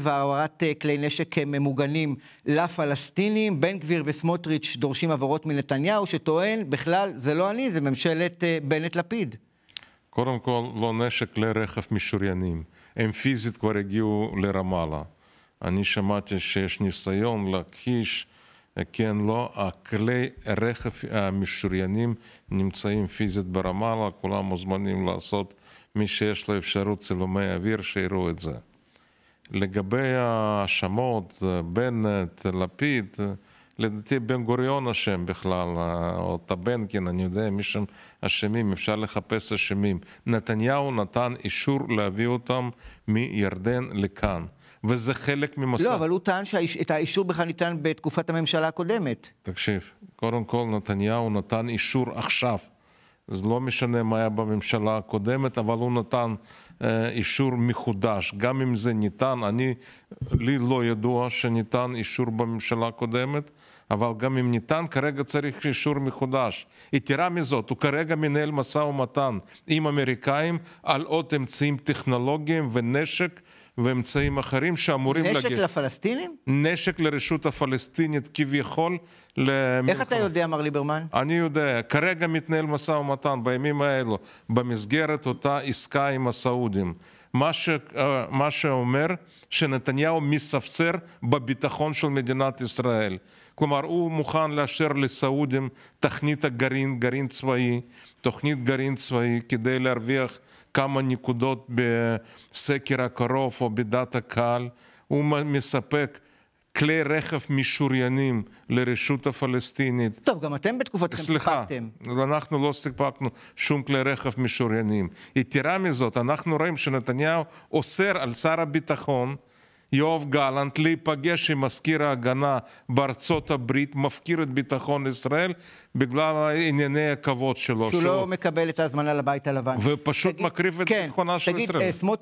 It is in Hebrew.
והעברת אה, כלי נשק אה, ממוגנים לפלסטינים. בן גביר וסמוטריץ' דורשים הבהרות מנתניהו, שטוען, בכלל, זה לא אני, זה ממשלת אה, בנט-לפיד. קודם כל, לא נשק, כלי לא רכב משוריינים. הם פיזית כבר הגיעו לרמאללה. אני שמעתי שיש ניסיון להכחיש, כן, לא, הכלי רכב המשוריינים נמצאים פיזית ברמאללה, כולם מוזמנים לעשות, מי שיש לו אפשרות צילומי אוויר, שיראו את זה. לגבי ההאשמות, בנט, לפיד, לדעתי בן גוריון אשם בכלל, או טבנקין, אני יודע, מי שם אשמים, אפשר לחפש אשמים. נתניהו נתן אישור להביא אותם מירדן לכאן. וזה חלק ממסע... לא, אבל הוא טען שאת האישור בכלל ניתן בתקופת הממשלה הקודמת. תקשיב, קודם כל נתניהו נתן אישור עכשיו. אז לא משנה מה היה בממשלה הקודמת, אבל הוא נתן אה, אישור מחודש. גם אם זה ניתן, אני, לי לא ידוע שניתן אישור בממשלה הקודמת, אבל גם אם ניתן, כרגע צריך אישור מחודש. יתרה מזאת, הוא כרגע מנהל משא ומתן עם אמריקאים על עוד אמצעים טכנולוגיים ונשק ואמצעים אחרים שאמורים נשק להגיע. נשק לפלסטינים? נשק לרשות הפלסטינית כביכול. למלחמה. איך אתה יודע, מר ליברמן? אני יודע. כרגע מתנהל משא ומתן בימים האלו במסגרת אותה עסקה עם הסעודים. מה, ש, אה, מה שאומר שנתניהו מספסר בביטחון של מדינת ישראל. כלומר, הוא מוכן לאשר לסעודים תכנית הגרעין, גרעין צבאי, תוכנית גרעין צבאי, כדי להרוויח כמה נקודות בסקר הקרוב או בדעת הקהל. הוא מספק כלי רכב משוריינים לרשות הפלסטינית. טוב, גם אתם בתקופתכם סיפקתם. סליחה, אנחנו לא סיפקנו שום כלי רכב משוריינים. יתרה מזאת, אנחנו רואים שנתניהו אוסר על שר הביטחון יואב גלנט להיפגש עם מזכיר ההגנה בארצות הברית, מפקיר את ביטחון ישראל בגלל ענייני הכבוד שלו. שהוא, שהוא... לא מקבל את ההזמנה לבית הלבן. ופשוט תגיד, מקריב את כן, ביטחונה של ישראל. תגיד, אה, סמוטריץ'